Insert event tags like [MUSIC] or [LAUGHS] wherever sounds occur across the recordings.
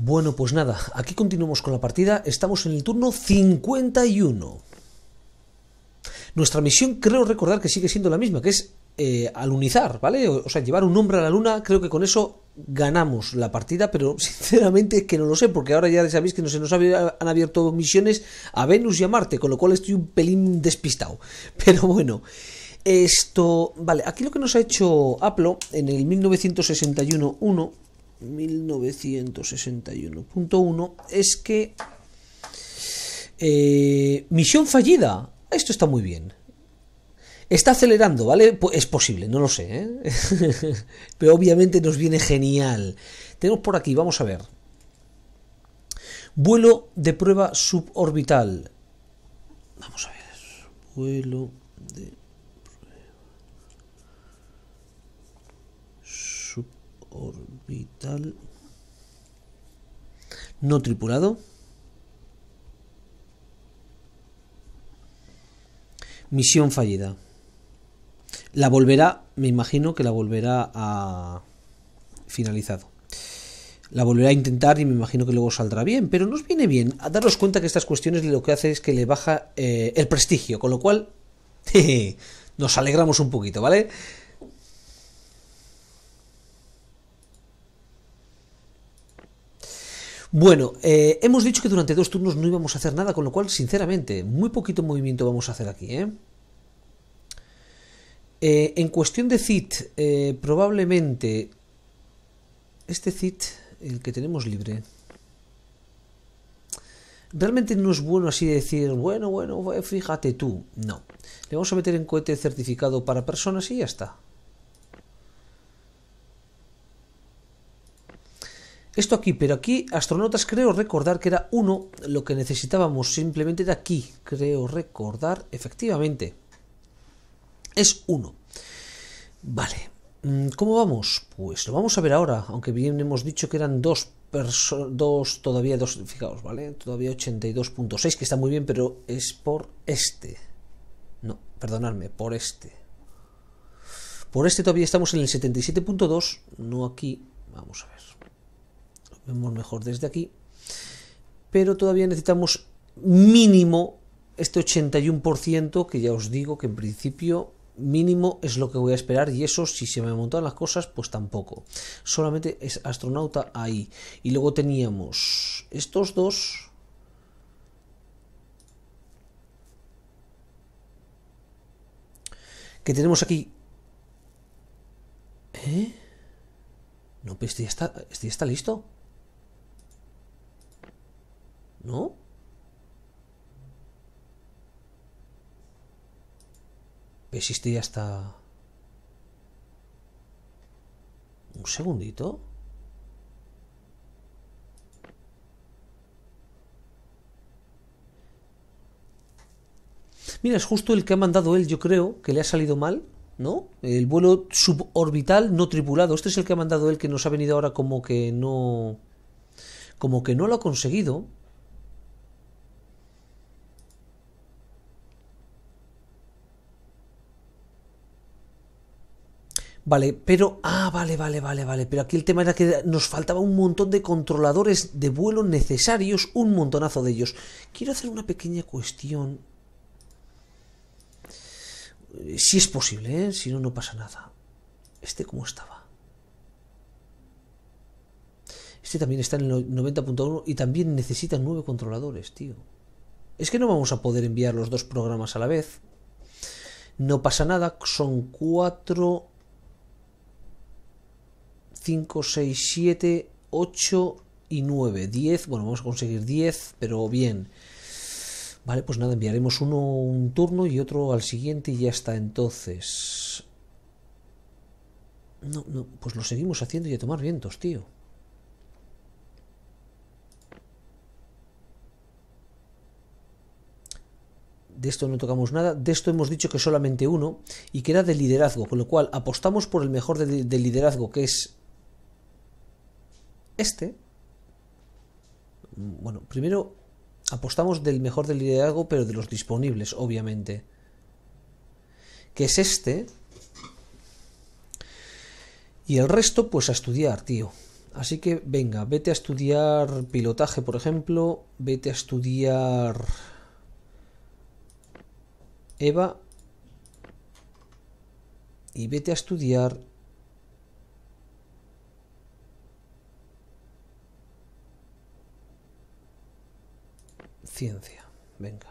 Bueno, pues nada, aquí continuamos con la partida. Estamos en el turno 51. Nuestra misión creo recordar que sigue siendo la misma, que es eh, alunizar, ¿vale? O, sea, llevar un hombre a la luna, creo que con eso ganamos la partida, pero [LAUGHS] sinceramente es que no lo sé, porque ahora ya sabéis que no se nos han abierto misiones a Venus y a Marte, con lo cual estoy un pelín despistado. [LAUGHS] Pero bueno, esto... Vale, aquí lo que nos ha hecho Aplo en el 1961-1 1961.1 es que eh, misión fallida. Esto está muy bien. Está acelerando, ¿vale? Es posible, no lo sé. ¿eh? [LAUGHS] Pero obviamente nos viene genial. Tenemos por aquí, vamos a ver. Vuelo de prueba suborbital. Vamos a ver. Vuelo de prueba suborbital no tripulado. Misión fallida. La volverá, me imagino que la volverá a finalizado. La volverá a intentar y me imagino que luego saldrá bien, pero nos viene bien a daros cuenta que estas cuestiones lo que hace es que le baja eh, el prestigio, con lo cual [LAUGHS] nos alegramos un poquito, ¿vale? Bueno, eh, hemos dicho que durante dos turnos no íbamos a hacer nada, con lo cual, sinceramente, muy poquito movimiento vamos a hacer aquí. ¿eh? Eh, en cuestión de CIT, probablemente este ZIT, el que tenemos libre, realmente no es bueno así decir, bueno, bueno, fíjate tú. No. Le vamos a meter en cohete certificado para personas y ya está. Esto aquí, pero aquí astronautas creo recordar que era uno, lo que necesitábamos simplemente de aquí, creo recordar, efectivamente. Es uno. Vale, mm, ¿cómo vamos? Pues lo vamos a ver ahora, aunque bien hemos dicho que eran dos dos todavía dos, fijaos, ¿vale? Todavía 82.6, que está muy bien, pero es por este. No, perdonadme, por este. Por este todavía estamos en el 77.2, no aquí. Vamos a ver vemos mejor desde aquí, pero todavía necesitamos mínimo este 81% que ya os digo que en principio mínimo es lo que voy a esperar y eso si se me montan las cosas pues tampoco solamente es astronauta ahí y luego teníamos estos dos que tenemos aquí ¿eh? no pues está, este ya está listo ¿no? este ya hasta... Un segundito. Mira, es justo el que ha mandado él, yo creo, que le ha salido mal, ¿no? El vuelo suborbital no tripulado. Este es el que ha mandado él que nos ha venido ahora como que no... Como que no lo ha conseguido. Vale, pero. Ah, vale, vale, vale, vale. Pero aquí el tema era que nos faltaba un montón de controladores de vuelo necesarios, un montonazo de ellos. Quiero hacer una pequeña cuestión. Si es posible, ¿eh? si no, no pasa nada. ¿Este cómo estaba? Este también está en el 90.1 y también necesita nueve controladores, tío. Es que no vamos a poder enviar los dos programas a la vez. No pasa nada, son cuatro 5, 6, 7, 8 y 9. 10, bueno, vamos a conseguir 10, pero bien. Vale, pues nada, enviaremos uno un turno y otro al siguiente y ya está entonces. No, no, pues lo seguimos haciendo y a tomar vientos, tío. de esto no tocamos nada, de esto hemos dicho que solamente uno, y que era de liderazgo, con lo cual apostamos por el mejor de, de liderazgo, que es este, mm, bueno, primero apostamos del mejor del liderazgo, pero de los disponibles, obviamente. Que es este. Y el resto, pues a estudiar, tío. Así que venga, vete a estudiar pilotaje, por ejemplo. Vete a estudiar... Eva. Y vete a estudiar Ciencia. Venga.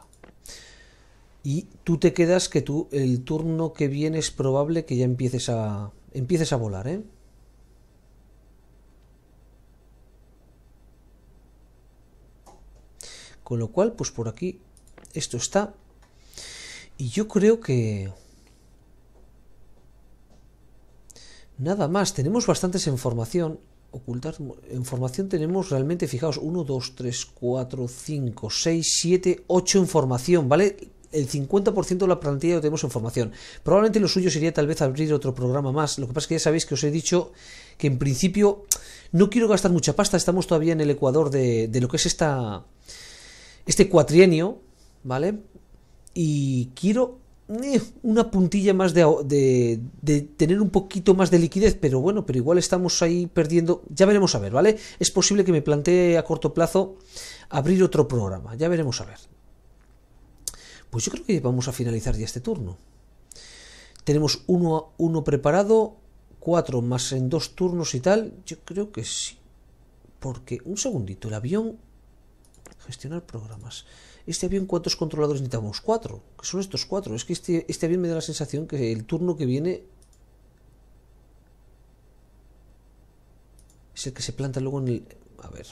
Y tú te quedas que tú el turno que viene es probable que ya empieces a empieces a volar, ¿eh? Con lo cual, pues por aquí esto está. Y yo creo que... Nada más, tenemos en información ocultar información tenemos realmente, fijaos, 1, 2, 3, 4, 5, 6, 7, 8 información, ¿vale? El 50% de la plantilla lo tenemos en formación. Probablemente lo suyo sería tal vez abrir otro programa más. Lo que pasa es que ya sabéis que os he dicho que en principio no quiero gastar mucha pasta. Estamos todavía en el ecuador de, de lo que es esta, este cuatrienio, ¿vale? Y quiero eh, una puntilla más de, de, tener un poquito más de liquidez, pero bueno, pero igual estamos ahí perdiendo, ya veremos a ver, ¿vale? Es posible que me plantee a corto plazo abrir otro programa, ya veremos a ver. Pues yo creo que vamos a finalizar ya este turno. Tenemos uno, uno preparado, cuatro más en dos turnos y tal, yo creo que sí. Porque, un segundito, el avión, gestionar programas este avión cuántos controladores necesitamos? Cuatro, que son estos cuatro. Es que este, este avión me da la sensación que el turno que viene es el que se planta luego en el... A ver.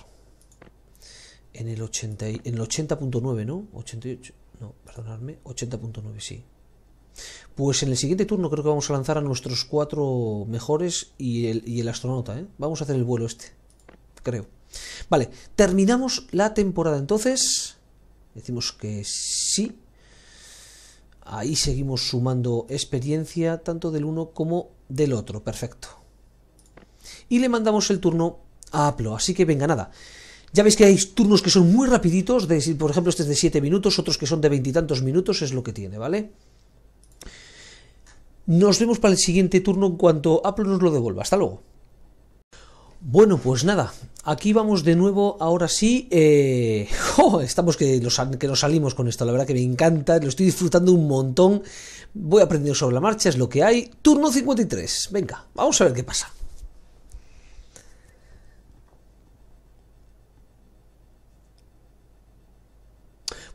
En el 80, en el 80.9, ¿no? 88. No, perdonadme. 80.9, sí. Pues en el siguiente turno creo que vamos a lanzar a nuestros cuatro mejores y el, y el astronauta, ¿eh? Vamos a hacer el vuelo este. Creo. Vale, terminamos la temporada entonces. Decimos que sí. Ahí seguimos sumando experiencia tanto del uno como del otro. Perfecto. Y le mandamos el turno a Aplo. Así que venga, nada. Ya veis que hay turnos que son muy rapiditos. De, por ejemplo, este es de 7 minutos, otros que son de veintitantos minutos. Es lo que tiene, ¿vale? Nos vemos para el siguiente turno en cuanto Aplo nos lo devuelva. Hasta luego. Bueno, pues nada, aquí vamos de nuevo, ahora sí, eh, [LAUGHS] oh, estamos que, nos salimos con esto, la verdad que me encanta, lo estoy disfrutando un montón, voy aprendiendo sobre la marcha, es lo que hay, turno 53, venga, vamos a ver qué pasa.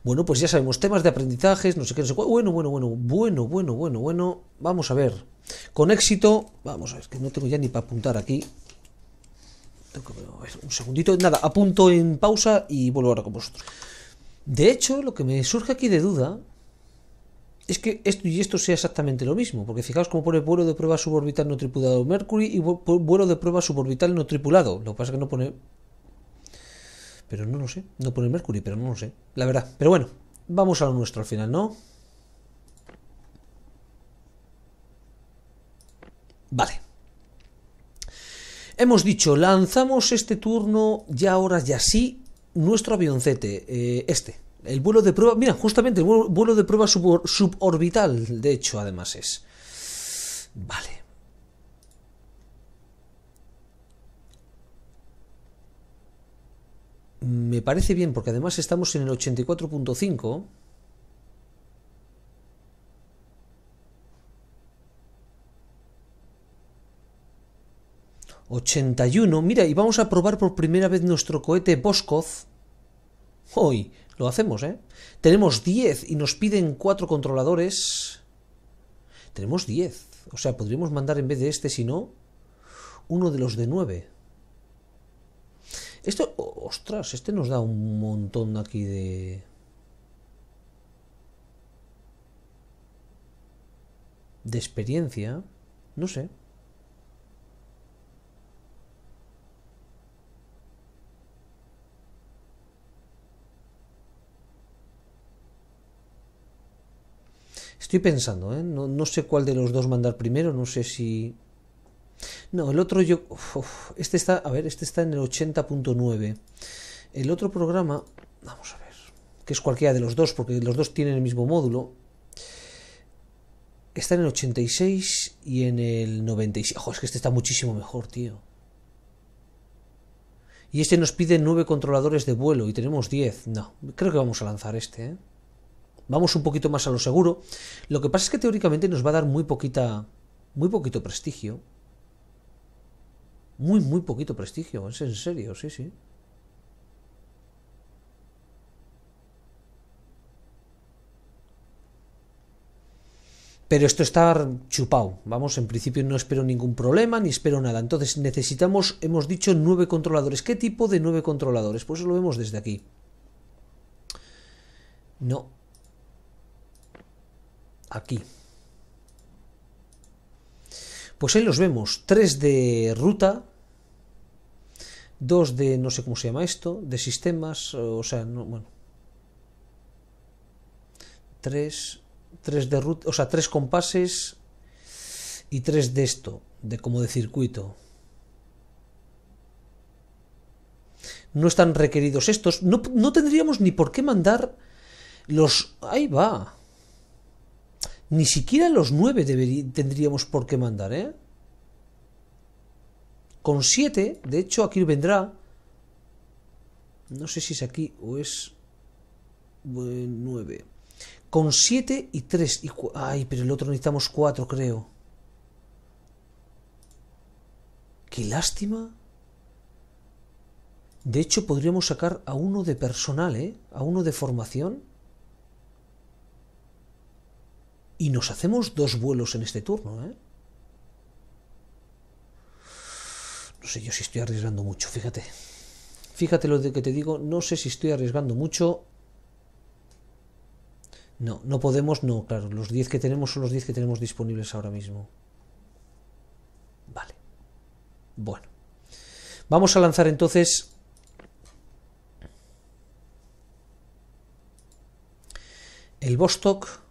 Bueno, pues ya sabemos, temas de aprendizajes, no sé qué, no sé Bueno, bueno, bueno, bueno, bueno, bueno, bueno. Vamos a ver. Con éxito, vamos a ver, que no tengo ya ni para apuntar aquí. Tengo ver, un segundito, nada, apunto en pausa y vuelvo ahora con vosotros. De hecho, lo que me surge aquí de duda es que esto y esto sea exactamente lo mismo, porque fijaos cómo pone vuelo de prueba suborbital no tripulado Mercury y vuelo de prueba suborbital no tripulado. Lo que pasa es que no pone... Pero no lo sé, no pone Mercury, pero no lo sé, la verdad. Pero bueno, vamos a lo nuestro al final, ¿no? Vale. Hemos dicho, lanzamos este turno ya ahora ya sí nuestro avioncete, eh, este. El vuelo de prueba, mira, justamente el vuelo, de prueba suborbital, de hecho, además es. Vale. Me parece bien, porque además estamos en el 84.5. 81. Mira, y vamos a probar por primera vez nuestro cohete Boskov. Hoy lo hacemos, ¿eh? Tenemos 10 y nos piden 4 controladores. Tenemos 10. O sea, podríamos mandar en vez de este, si no, uno de los de 9. Esto, ostras, este nos da un montón aquí de... De experiencia. No sé. Estoy pensando, ¿eh? no, sé cuál de los dos mandar primero, no sé si... No, el otro yo... este está, a ver, este está en el 80.9. El otro programa, vamos a ver, que es cualquiera de los dos, porque los dos tienen el mismo módulo, está en el 86 y en el 96. Ojo, es que este está muchísimo mejor, tío. Y este nos pide nueve controladores de vuelo y tenemos 10. No, creo que vamos a lanzar este, ¿eh? vamos un poquito más a lo seguro. Lo que pasa es que teóricamente nos va a dar muy poquita, muy poquito prestigio. Muy, muy poquito prestigio, es en serio, sí, sí. Pero esto está chupado, vamos, en principio no espero ningún problema ni espero nada. Entonces necesitamos, hemos dicho, nueve controladores. ¿Qué tipo de nueve controladores? Pues lo vemos desde aquí. No, aquí. Pues ahí los vemos, tres de ruta, dos de, no sé cómo se llama esto, de sistemas, o sea, no, bueno, tres tres de ruta, o sea, 3 compases y tres de esto, de como de circuito. No están requeridos estos, no, no tendríamos ni por qué mandar los... Ahí va. Ni siquiera los nueve tendríamos por qué mandar, ¿eh? Con siete, de hecho aquí vendrá, no sé si es aquí o es eh, nueve. Con siete y tres y ay, pero el otro necesitamos cuatro, creo. Qué lástima. De hecho, podríamos sacar a uno de personal, ¿eh? A uno de formación. Y nos hacemos dos vuelos en este turno, ¿eh? No sé yo si estoy arriesgando mucho, fíjate. Fíjate lo de que te digo, no sé si estoy arriesgando mucho. No, no podemos, no, claro, los 10 que tenemos son los 10 que tenemos disponibles ahora mismo. Vale. Bueno. Vamos a lanzar entonces... El Bostock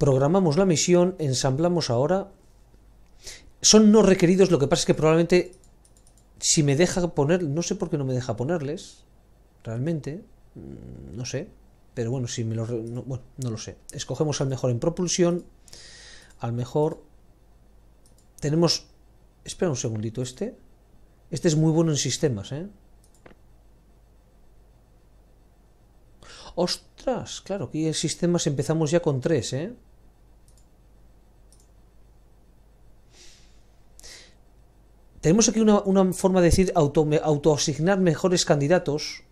programamos la misión, ensamblamos ahora. Son no requeridos, lo que pasa es que probablemente si me deja poner, no sé por qué no me deja ponerles, realmente, mm, no sé, pero bueno, si me lo, no, bueno, no lo sé. Escogemos al mejor en propulsión, al mejor, tenemos, espera un segundito este, este es muy bueno en sistemas, ¿eh? Ostras, claro, aquí en sistemas empezamos ya con tres, ¿eh? tenemos aquí una, forma de decir autoasignar auto mejores candidatos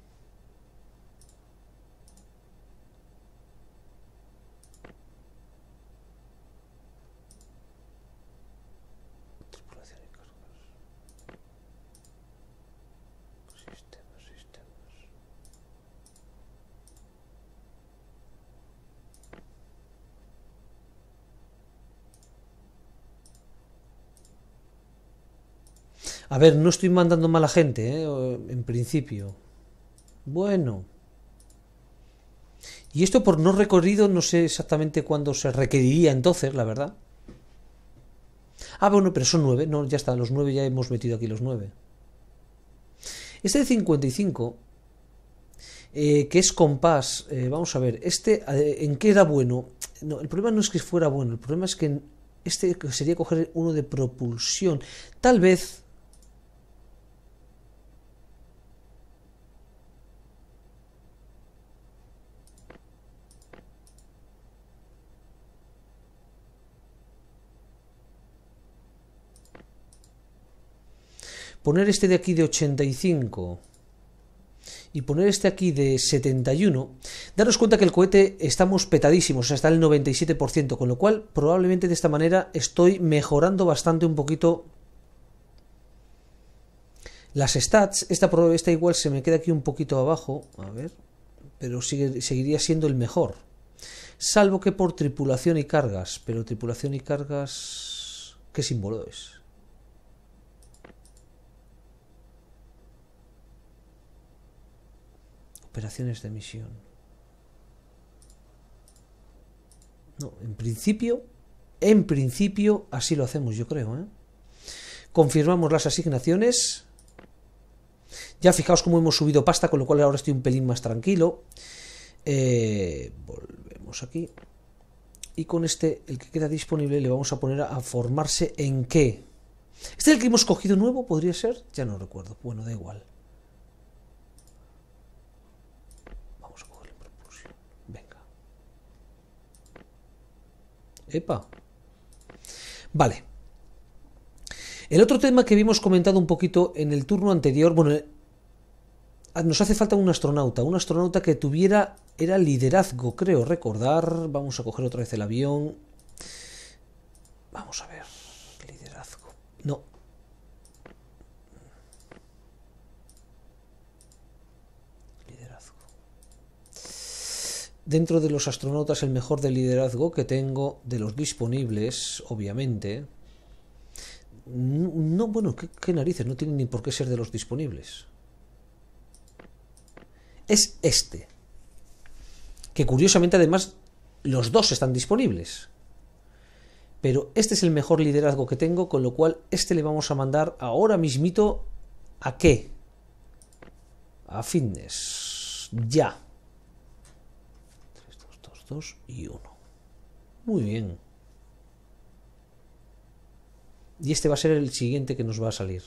A ver, no estoy mandando mala gente, ¿eh? en principio. Bueno. Y esto por no recorrido, no sé exactamente cuándo se requeriría entonces, la verdad. Ah, bueno, pero son nueve. No, ya está, los nueve ya hemos metido aquí los nueve. Este de 55, eh, que es compás, eh, vamos a ver, este, eh, ¿en qué era bueno? No, el problema no es que fuera bueno, el problema es que este sería coger uno de propulsión. Tal vez poner este de aquí de 85 y poner este aquí de 71, darnos cuenta que el cohete estamos petadísimos, o sea, está el 97%, con lo cual probablemente de esta manera estoy mejorando bastante un poquito las stats. Esta, igual se me queda aquí un poquito abajo, a ver, pero seguiría siendo el mejor. Salvo que por tripulación y cargas, pero tripulación y cargas, ¿qué símbolo es? operaciones de misión. No, en principio, en principio así lo hacemos, yo creo. ¿eh? Confirmamos las asignaciones. Ya fijaos cómo hemos subido pasta, con lo cual ahora estoy un pelín más tranquilo. Eh, volvemos aquí. Y con este, el que queda disponible, le vamos a poner a, formarse en qué. ¿Este es el que hemos cogido nuevo? ¿Podría ser? Ya no recuerdo. Bueno, da igual. Epa. Vale. El otro tema que vimos comentado un poquito en el turno anterior, bueno, eh, nos hace falta un astronauta, un astronauta que tuviera, era liderazgo, creo recordar, vamos a coger otra vez el avión, vamos a ver, dentro de los astronautas el mejor de liderazgo que tengo, de los disponibles, obviamente. No, bueno, ¿qué, narices, no tienen ni por qué ser de los disponibles. Es este. Que curiosamente además los dos están disponibles. Pero este es el mejor liderazgo que tengo, con lo cual este le vamos a mandar ahora mismito a qué? A fitness. Ya. 2 y 1. Muy bien. Y este va a ser el siguiente que nos va a salir.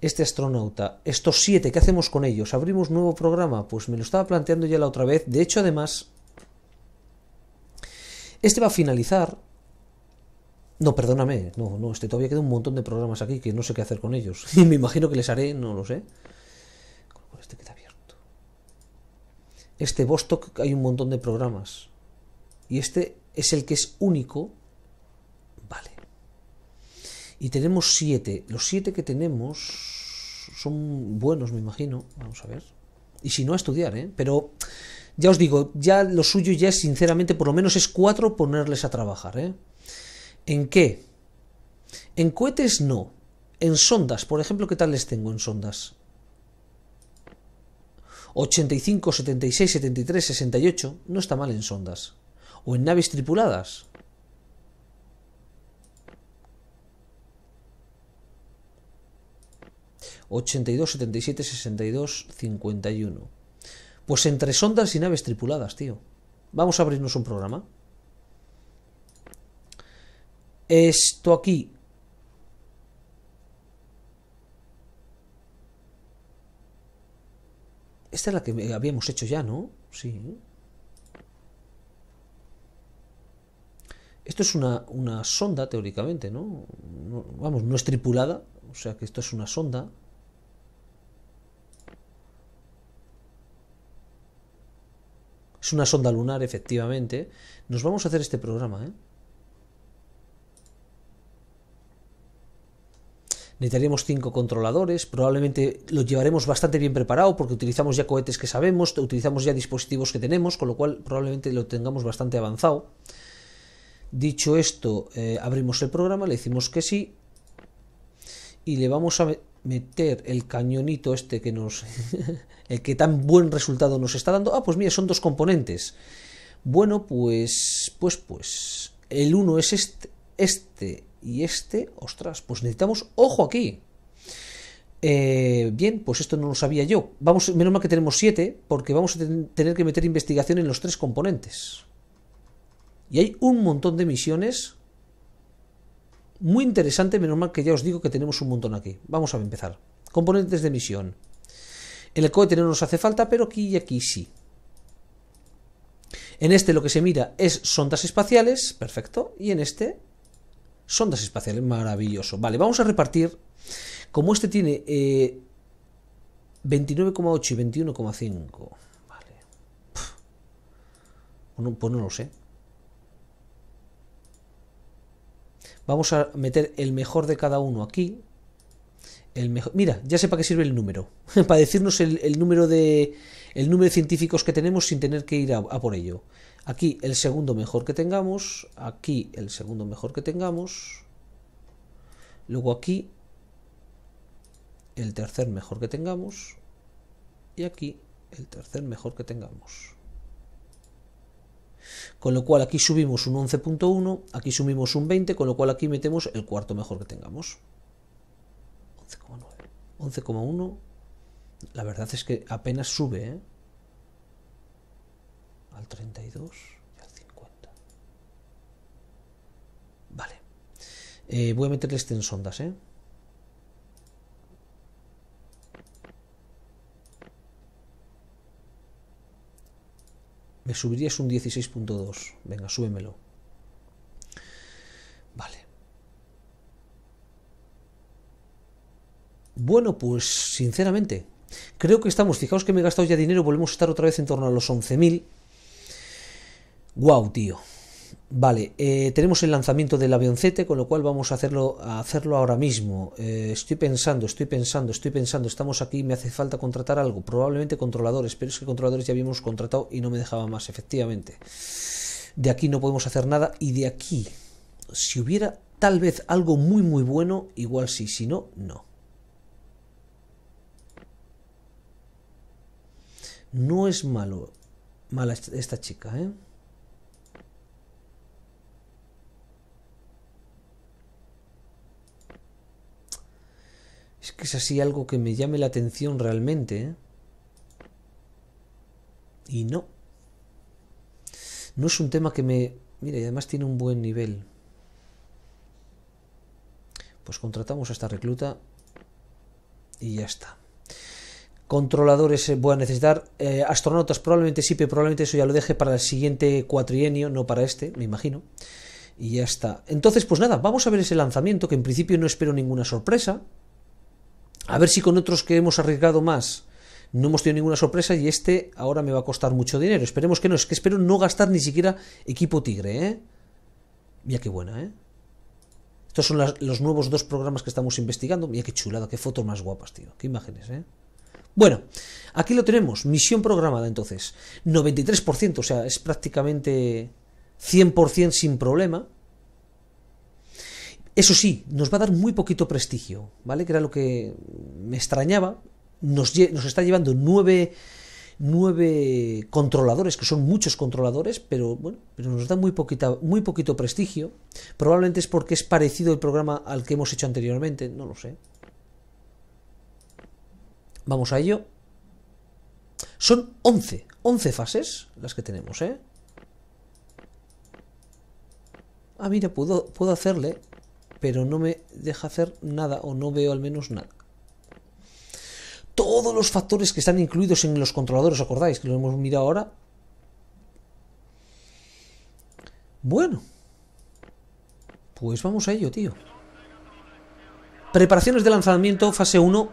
Este astronauta, estos siete, ¿qué hacemos con ellos? ¿Abrimos nuevo programa? Pues me lo estaba planteando ya la otra vez. De hecho, además, este va a finalizar. No, perdóname, no, no, este todavía queda un montón de programas aquí que no sé qué hacer con ellos. [LAUGHS] Y me imagino que les haré, no lo sé. Este queda este Vostok hay un montón de programas. Y este es el que es único. Vale. Y tenemos siete. Los siete que tenemos son buenos, me imagino. Vamos a ver. Y si no, a estudiar, ¿eh? Pero ya os digo, ya lo suyo ya es, sinceramente, por lo menos es cuatro ponerles a trabajar, ¿eh? ¿En qué? En cohetes no. En sondas, por ejemplo, ¿qué tal les tengo en sondas? 85, 76, 73, 68 no está mal en sondas. O en naves tripuladas. ...82, 77, 62, 51... Pues entre sondas y naves tripuladas, tío... Vamos a abrirnos un programa... Esto aquí Esta es la que habíamos hecho ya, ¿no? Sí. Esto es una, una sonda, teóricamente, ¿no? ¿no? Vamos, no es tripulada, o sea que esto es una sonda. Es una sonda lunar, efectivamente. Nos vamos a hacer este programa, ¿eh? Necesitaremos cinco controladores, probablemente lo llevaremos bastante bien preparado porque utilizamos ya cohetes que sabemos, utilizamos ya dispositivos que tenemos, con lo cual probablemente lo tengamos bastante avanzado. Dicho esto, eh, abrimos el programa, le decimos que sí y le vamos a meter el cañonito este que nos... [LAUGHS] el que tan buen resultado nos está dando. Ah, pues mira, son dos componentes. Bueno, pues... pues, pues... El uno es este... este y este, ostras, pues necesitamos ojo aquí. Eh, bien, pues esto no lo sabía yo. Vamos, menos mal que tenemos siete, porque vamos a tener que meter investigación en los tres componentes. Y hay un montón de misiones. Muy interesante, menos mal que ya os digo que tenemos un montón aquí. Vamos a empezar. Componentes de misión. El cohete no nos hace falta, pero aquí y aquí sí. En este lo que se mira es sondas espaciales, perfecto. Y en este Sondas espaciales, maravilloso. Vale, vamos a repartir. Como este tiene 29,8 eh, y 21,5. Vale. Pues, pues no lo sé. Vamos a meter el mejor de cada uno aquí. El mejor... Mira, ya sé para qué sirve el número. [LAUGHS] para decirnos el, número de el número científicos que tenemos sin tener que ir a por ello. Aquí el segundo mejor que tengamos, aquí el segundo mejor que tengamos, luego aquí el tercer mejor que tengamos y aquí el tercer mejor que tengamos. Con lo cual aquí subimos un 11.1, aquí subimos un 20, con lo cual aquí metemos el cuarto mejor que tengamos. 11,9. 11,1. La verdad es que apenas sube, ¿eh? al 32 y al 50. Vale. Eh, voy a meterle este en sondas, ¿eh? Me subirías un 16.2. Venga, súbemelo. Vale. Bueno, pues sinceramente, creo que estamos, fijaos que me he gastado ya dinero, volvemos a estar otra vez en torno a los 11.000. Wow, tío. Vale, eh, tenemos el lanzamiento del avioncete, con lo cual vamos a hacerlo, a hacerlo ahora mismo. Eh, estoy pensando, estoy pensando, estoy pensando, estamos aquí, me hace falta contratar algo, probablemente controladores, pero es que controladores ya habíamos contratado y no me dejaba más, efectivamente. De aquí no podemos hacer nada y de aquí, si hubiera tal vez algo muy muy bueno, igual sí, si no, no. No es malo, mala esta chica, ¿eh? Es que es así algo que me llame la atención realmente. ¿eh? Y no. No es un tema que me... Mira, y además tiene un buen nivel. Pues contratamos a esta recluta y ya está. Controladores eh, voy a necesitar. Eh, astronautas probablemente sí, pero probablemente eso ya lo deje para el siguiente cuatrienio, no para este, me imagino. Y ya está. Entonces, pues nada, vamos a ver ese lanzamiento, que en principio no espero ninguna sorpresa. A ver si con otros que hemos arriesgado más no hemos tenido ninguna sorpresa y este ahora me va a costar mucho dinero. Esperemos que no, es que espero no gastar ni siquiera equipo tigre, ¿eh? Mira qué buena, ¿eh? Estos son los nuevos dos programas que estamos investigando. Mira qué chulada, qué fotos más guapas, tío. Qué imágenes, ¿eh? Bueno, aquí lo tenemos, misión programada entonces. 93%, o sea, es prácticamente 100% sin problema. Eso sí, nos va a dar muy poquito prestigio, ¿vale? Que era lo que me extrañaba. Nos, está llevando nueve, controladores, que son muchos controladores, pero bueno, pero nos da muy, poquito prestigio. Probablemente es porque es parecido el programa al que hemos hecho anteriormente, no lo sé. Vamos a ello. Son once, 11 fases las que tenemos, ¿eh? Ah, mira, puedo hacerle pero no me deja hacer nada o no veo al menos nada. Todos los factores que están incluidos en los controladores, ¿acordáis? Que lo hemos mirado ahora. Bueno, pues vamos a ello, tío. Preparaciones de lanzamiento, fase 1.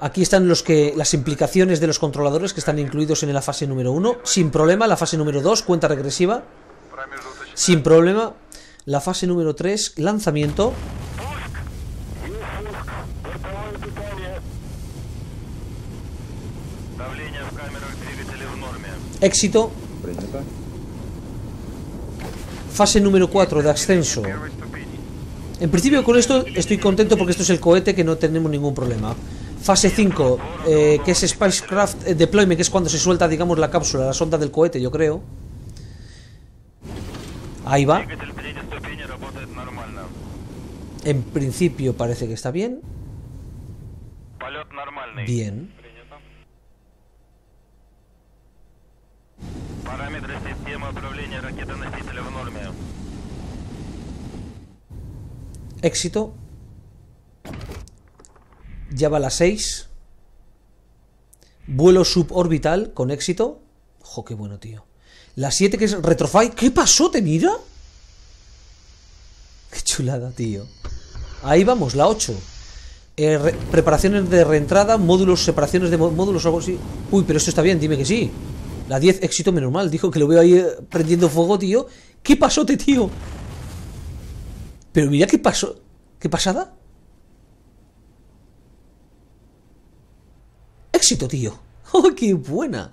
Aquí están los que, las implicaciones de los controladores que están incluidos en la fase número 1. Sin problema, la fase número 2, cuenta regresiva. Sin problema, la fase número 3, lanzamiento. Éxito. Fase número 4 de ascenso. En principio con esto estoy contento porque esto es el cohete que no tenemos ningún problema. Fase 5, eh, que es Spacecraft Deployment, que es cuando se suelta, digamos, la cápsula, la sonda del cohete, yo creo. Ahí va. En principio parece que está bien. Bien. Éxito. Ya va la 6. Vuelo suborbital con éxito. Ojo, qué bueno, tío. La 7 que es retrofight. ¿Qué pasó? ¿Te mira? Qué chulada, tío. Ahí vamos, la 8. Eh, preparaciones de reentrada, módulos, separaciones de módulos, algo así. Uy, pero esto está bien, dime que sí. La 10, éxito menos mal. Dijo que lo veo ahí eh, prendiendo fuego, tío. ¿Qué pasote, tío? Pero mira qué pasó. ¿Qué pasada? Éxito, tío. [LAUGHS] ¡Oh, qué buena!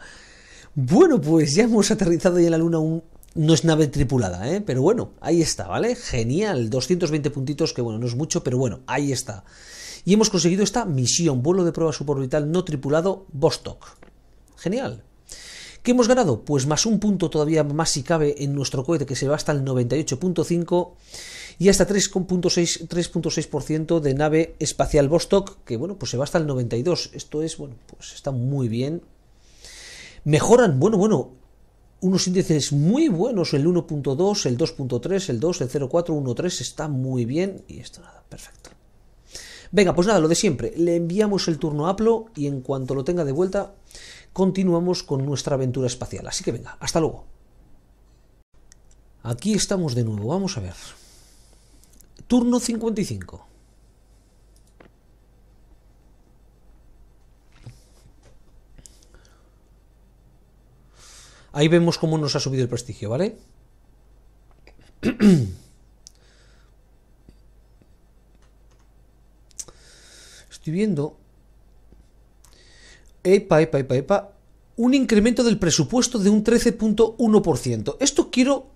Bueno, pues ya hemos aterrizado ya en la luna un, no es nave tripulada, ¿eh? pero bueno, ahí está, ¿vale? Genial, 220 puntitos, que bueno, no es mucho, pero bueno, ahí está. Y hemos conseguido esta misión, vuelo de prueba suborbital no tripulado Vostok. Genial. ¿Qué hemos ganado? Pues más un punto todavía más si cabe en nuestro cohete que se va hasta el 98.5 y hasta 3.6% de nave espacial Vostok, que bueno, pues se va hasta el 92. Esto es, bueno, pues está muy bien. Mejoran, bueno, bueno, unos índices muy buenos, el 1.2, el 2.3, el 2, el 0.4, 1.3, está muy bien y esto nada, perfecto. Venga, pues nada, lo de siempre, le enviamos el turno a Aplo y en cuanto lo tenga de vuelta, continuamos con nuestra aventura espacial. Así que venga, hasta luego. Aquí estamos de nuevo, vamos a ver. Turno 55. Ahí vemos cómo nos ha subido el prestigio, ¿vale? [CLEARS THROAT] Estoy viendo... Epa, epa, epa, epa. Un incremento del presupuesto de un 13.1%. Esto quiero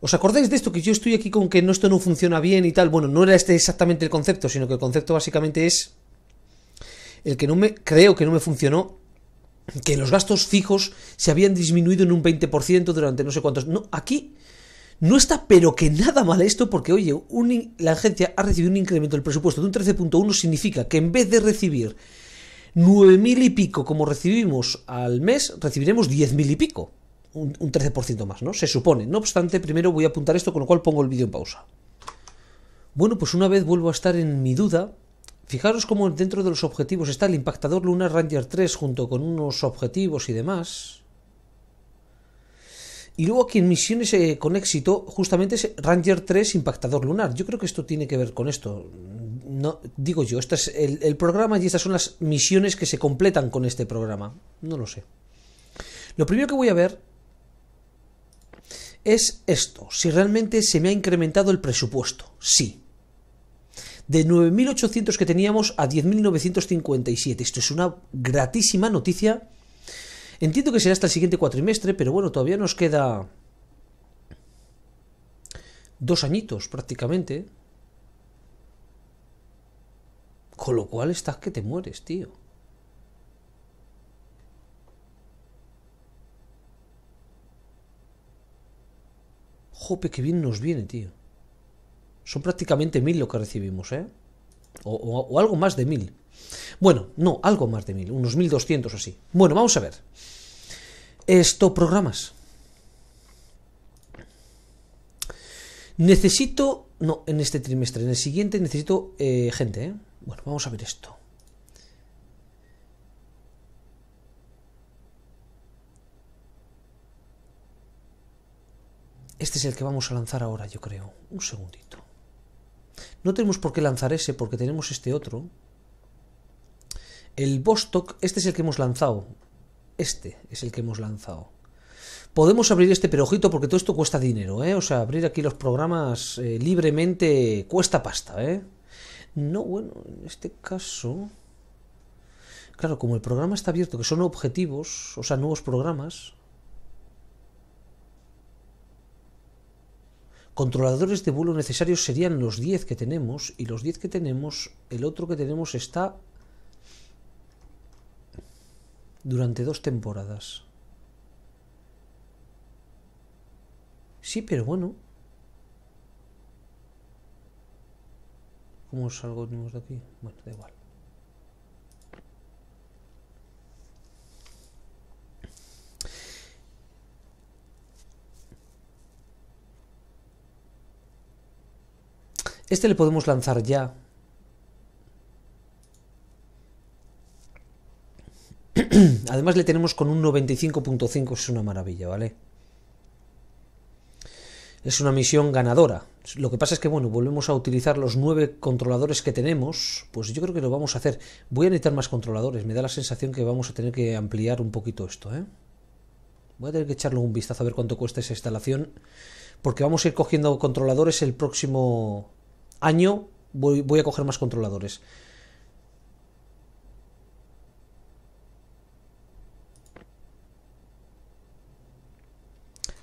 ¿Os acordáis de esto? Que yo estoy aquí con que no, esto no funciona bien y tal. Bueno, no era este exactamente el concepto, sino que el concepto básicamente es el que no me creo que no me funcionó que los gastos fijos se habían disminuido en un 20% durante no sé cuántos. No, aquí no está, pero que nada mal esto, porque oye, la agencia ha recibido un incremento del presupuesto de un 13.1, significa que en vez de recibir 9.000 y pico como recibimos al mes, recibiremos 10.000 y pico, un, un 13% más, ¿no? Se supone. No obstante, primero voy a apuntar esto, con lo cual pongo el vídeo en pausa. Bueno, pues una vez vuelvo a estar en mi duda, Fijaros cómo dentro de los objetivos está el impactador Lunar Ranger 3 junto con unos objetivos y demás. Y luego aquí en misiones eh, con éxito, justamente es Ranger 3 Impactador Lunar. Yo creo que esto tiene que ver con esto. No, digo yo, este es el, el programa y estas son las misiones que se completan con este programa. No lo sé. Lo primero que voy a ver es esto. Si realmente se me ha incrementado el presupuesto. Sí, de 9.800 que teníamos a 10.957. Esto es una gratísima noticia. Entiendo que será hasta el siguiente cuatrimestre, pero bueno, todavía nos queda dos añitos prácticamente. Con lo cual estás que te mueres, tío. Jope, que bien nos viene, tío. Son prácticamente mil lo que recibimos, ¿eh? O, algo más de mil. Bueno, no, algo más de mil, unos 1200 o así. Bueno, vamos a ver. Esto, programas. Necesito, no, en este trimestre, en el siguiente necesito eh, gente, ¿eh? Bueno, vamos a ver esto. Este es el que vamos a lanzar ahora, yo creo. Un segundito. No tenemos por qué lanzar ese porque tenemos este otro. El bostock este es el que hemos lanzado. Este es el que hemos lanzado. Podemos abrir este perojito porque todo esto cuesta dinero, ¿eh? O sea, abrir aquí los programas eh, libremente cuesta pasta, ¿eh? No, bueno, en este caso... Claro, como el programa está abierto, que son objetivos, o sea, nuevos programas, Controladores de vuelo necesarios serían los 10 que tenemos y los 10 que tenemos, el otro que tenemos está durante dos temporadas. Sí, pero bueno. ¿Cómo salgo de aquí? Bueno, da igual. Este le podemos lanzar ya. [CLEARS THROAT] Además le tenemos con un 95.5, es una maravilla, ¿vale? Es una misión ganadora. Lo que pasa es que, bueno, volvemos a utilizar los nueve controladores que tenemos. Pues yo creo que lo vamos a hacer. Voy a necesitar más controladores. Me da la sensación que vamos a tener que ampliar un poquito esto, ¿eh? Voy a tener que echarle un vistazo a ver cuánto cuesta esa instalación. Porque vamos a ir cogiendo controladores el próximo año voy, a coger más controladores.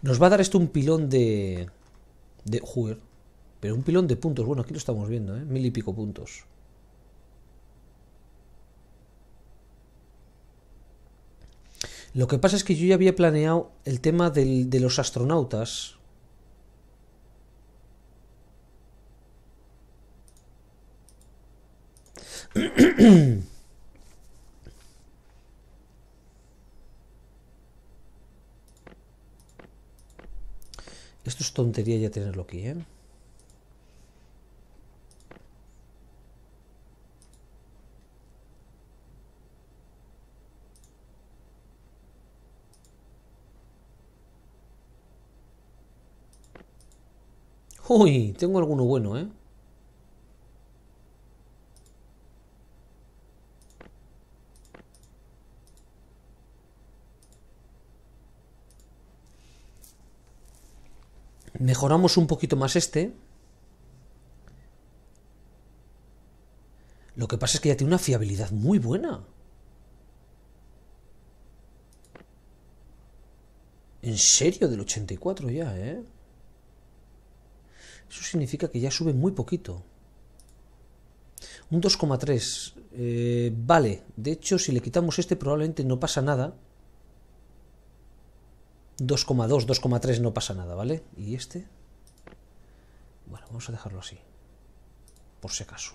Nos va a dar esto un pilón de... De... Joder. Pero un pilón de puntos. Bueno, aquí lo estamos viendo, ¿eh? Mil y pico puntos. Lo que pasa es que yo ya había planeado el tema de los astronautas. [CLEARS THROAT] Esto es tontería ya tenerlo aquí, ¿eh? Uy, tengo alguno bueno, ¿eh? Mejoramos un poquito más este. Lo que pasa es que ya tiene una fiabilidad muy buena. En serio, del 84 ya, ¿eh? Eso significa que ya sube muy poquito. Un 2,3. Eh, vale, de hecho, si le quitamos este probablemente no pasa nada. 2,2, 2,3 no pasa nada, ¿vale? ¿Y este? Bueno, vamos a dejarlo así, por si acaso.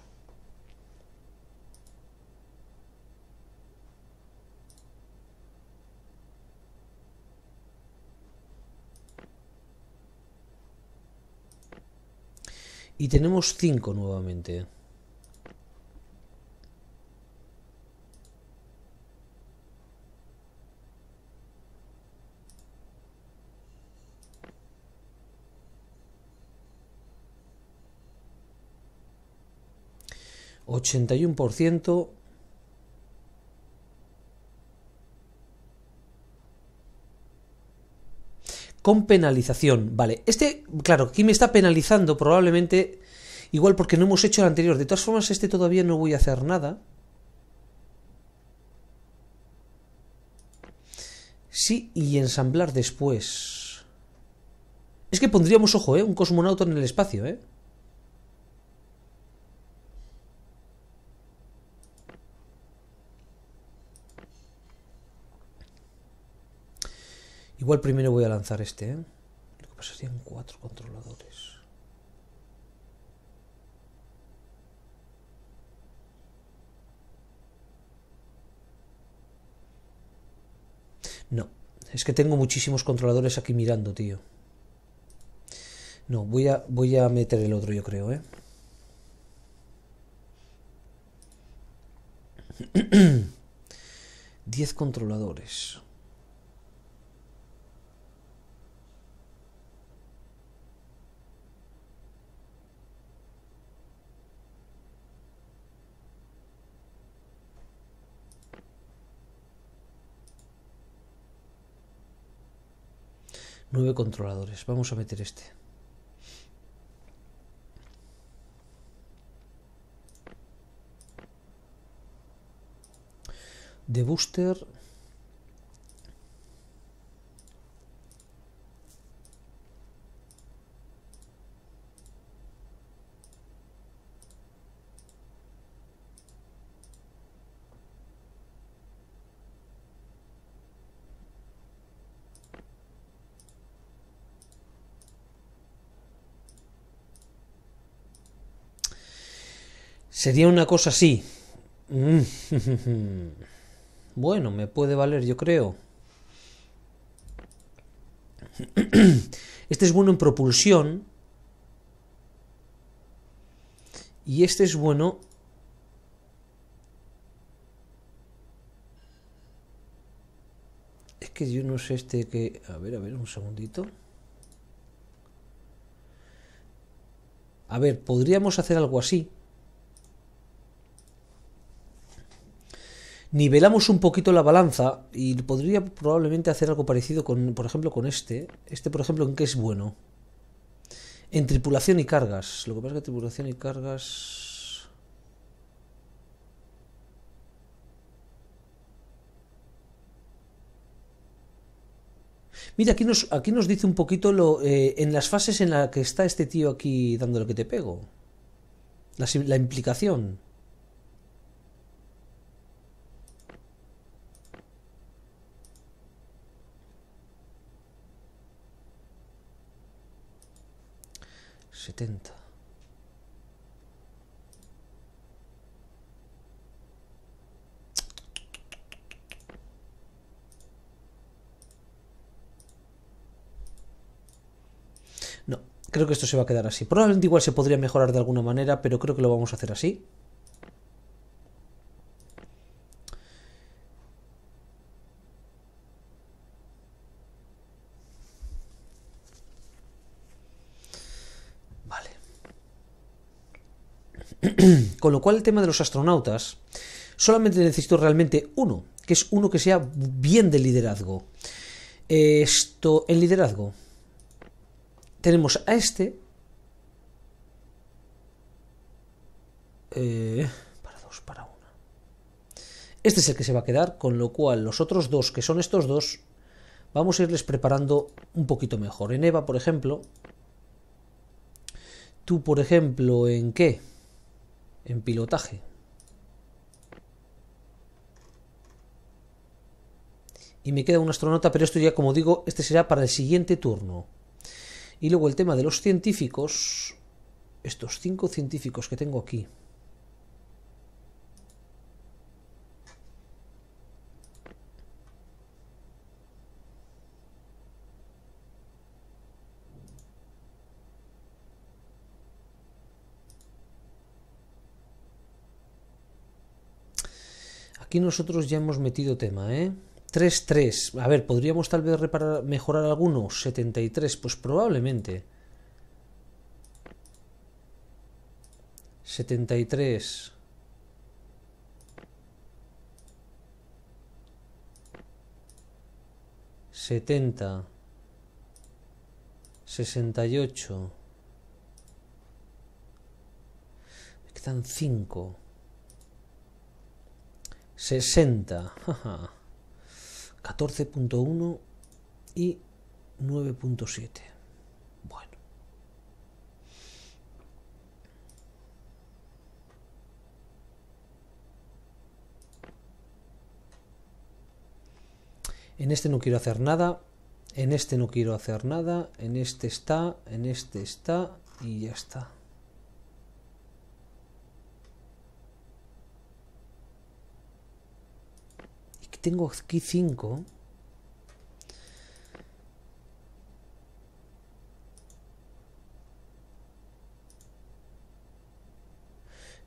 Y tenemos 5 nuevamente. 81% con penalización. Vale, este, claro, aquí me está penalizando probablemente igual porque no hemos hecho el anterior. De todas formas, este todavía no voy a hacer nada. Sí, y ensamblar después. Es que pondríamos, ojo, ¿eh? un cosmonauta en el espacio, ¿eh? Igual primero voy a lanzar este, ¿eh? Lo que pasa cuatro controladores. No, es que tengo muchísimos controladores aquí mirando, tío. No, voy a, voy a meter el otro, yo creo, ¿eh? [CLEARS THROAT] Diez controladores. nueve controladores. Vamos a meter este. De booster Sería una cosa así. Mm. [LAUGHS] Bueno, me puede valer, yo creo. Este es bueno en propulsión. Y este es bueno... Es que yo no sé este que... A ver, a ver, un segundito. A ver, podríamos hacer algo así. nivelamos un poquito la balanza y podría probablemente hacer algo parecido con, por ejemplo, con este. Este, por ejemplo, ¿en qué es bueno? En tripulación y cargas. Lo que pasa es que tripulación y cargas... Mira, aquí nos, aquí nos dice un poquito lo, eh, en las fases en las que está este tío aquí dando lo que te pego. la implicación. No, creo que esto se va a quedar así. Probablemente igual se podría mejorar de alguna manera, pero creo que lo vamos a hacer así. [CLEARS THROAT] Con lo cual el tema de los astronautas, solamente necesito realmente uno, que es uno que sea bien de liderazgo. Esto, en liderazgo, tenemos a este. Eh, para dos, para uno Este es el que se va a quedar, con lo cual los otros dos, que son estos dos, vamos a irles preparando un poquito mejor. En Eva, por ejemplo. Tú, por ejemplo, ¿en qué? en pilotaje. Y me queda un astronauta, pero esto ya, como digo, este será para el siguiente turno. Y luego el tema de los científicos. Estos cinco científicos que tengo aquí. Aquí nosotros ya hemos metido tema, ¿eh? 3-3. A ver, ¿podríamos tal vez reparar, mejorar alguno? 73, pues probablemente. 73. 70 68 y ocho. 60, 14.1 y 9.7. Bueno. En este no quiero hacer nada, en este no quiero hacer nada, en este está, en este está y ya está. tengo aquí 5.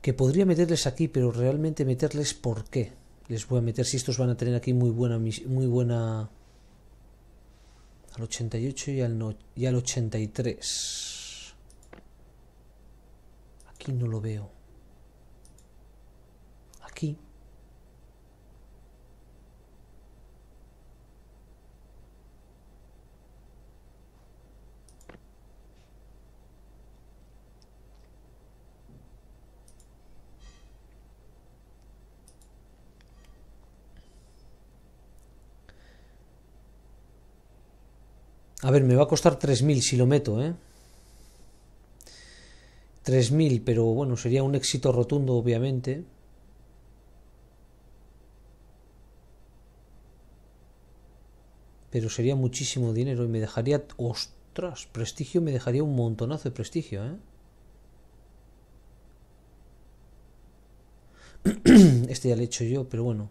Que podría meterles aquí, pero realmente meterles por qué. Les voy a meter si estos van a tener aquí muy buena... Muy buena al 88 y al, y al 83. Aquí no lo veo. Aquí. A ver, me va a costar 3.000 si lo meto, ¿eh? 3.000, pero bueno, sería un éxito rotundo, obviamente. Pero sería muchísimo dinero y me dejaría... ¡Ostras! Prestigio me dejaría un montonazo de prestigio, ¿eh? [CLEARS THROAT] Este ya lo he hecho yo, pero bueno.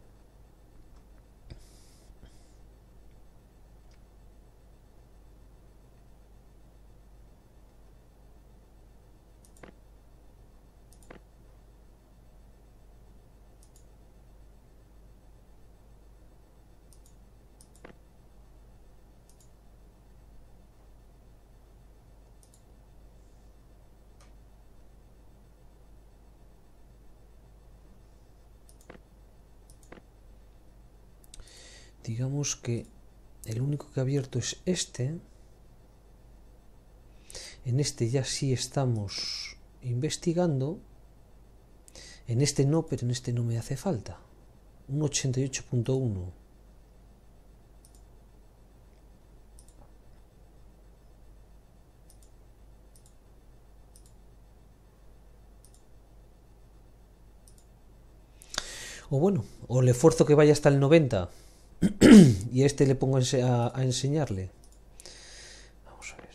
que el único que ha abierto es este. En este ya sí estamos investigando. En este no, pero en este no me hace falta. Un 88.1. O bueno, o el esfuerzo que vaya hasta el 90. [CLEARS THROAT] y a este le pongo a, enseñarle. Vamos a ver.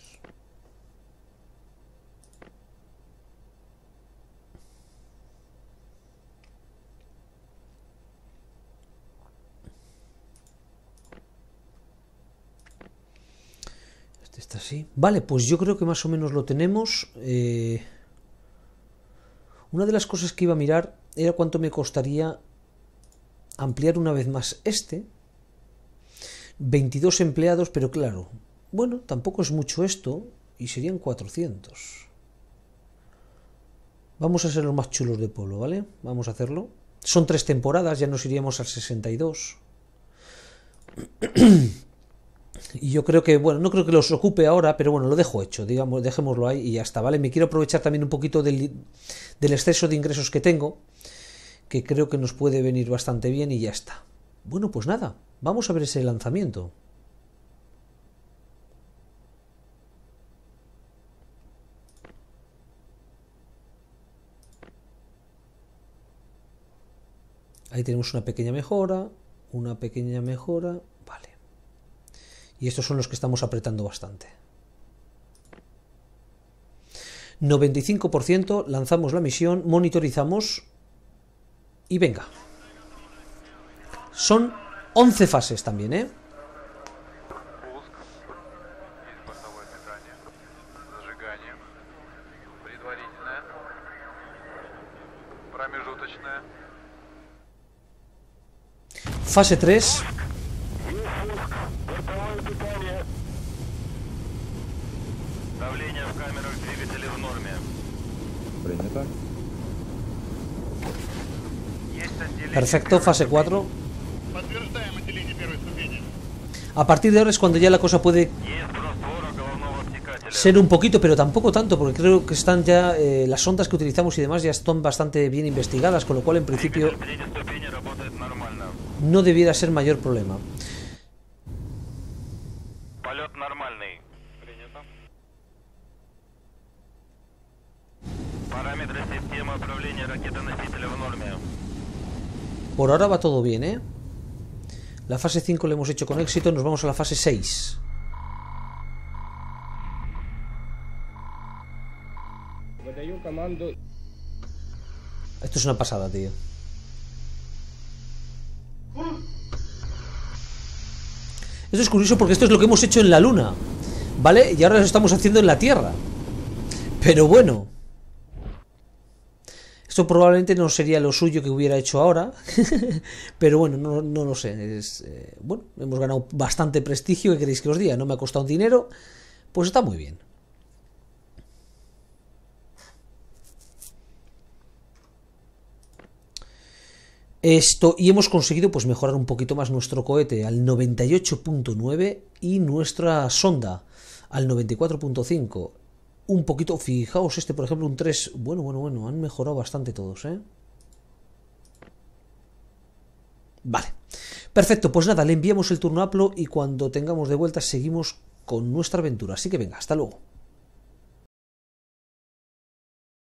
Este está así. Vale, pues yo creo que más o menos lo tenemos. Eh, una de las cosas que iba a mirar era cuánto me costaría ampliar una vez más este 22 empleados, pero claro, bueno, tampoco es mucho esto y serían 400. Vamos a ser los más chulos de pueblo, ¿vale? Vamos a hacerlo. Son tres temporadas, ya nos iríamos al 62. Y yo creo que, bueno, no creo que los ocupe ahora, pero bueno, lo dejo hecho, digamos, dejémoslo ahí y ya está, ¿vale? Me quiero aprovechar también un poquito del exceso de ingresos que tengo, que creo que nos puede venir bastante bien y ya está. Bueno, pues nada, Vamos a ver ese lanzamiento. Ahí tenemos una pequeña mejora, una pequeña mejora, vale. Y estos son los que estamos apretando bastante. 95%, lanzamos la misión, monitorizamos y venga. Son 11 fases también, ¿eh? Fase 3 Perfecto, fase 4 a partir de ahora es cuando ya la cosa puede ser un poquito, pero tampoco tanto, porque creo que están ya eh, las ondas que utilizamos y demás ya están bastante bien investigadas, con lo cual en principio no debiera ser mayor problema. Por ahora va todo bien, ¿eh? La fase 5 la hemos hecho con éxito, nos vamos a la fase 6. Esto es una pasada, tío. Esto es curioso porque esto es lo que hemos hecho en la luna, ¿vale? Y ahora lo estamos haciendo en la Tierra. Pero bueno... Esto probablemente no sería lo suyo que hubiera hecho ahora, [LAUGHS] pero bueno, no, no lo sé. Es, eh, bueno, hemos ganado bastante prestigio, y queréis que os diga? No me ha costado un dinero, pues está muy bien. Esto, y hemos conseguido pues mejorar un poquito más nuestro cohete al 98.9 y nuestra sonda al 94.5 un poquito, fijaos este por ejemplo, un 3, bueno, bueno, bueno, han mejorado bastante todos, ¿eh? Vale, perfecto, pues nada, le enviamos el turno a Aplo y cuando tengamos de vuelta seguimos con nuestra aventura, así que venga, hasta luego.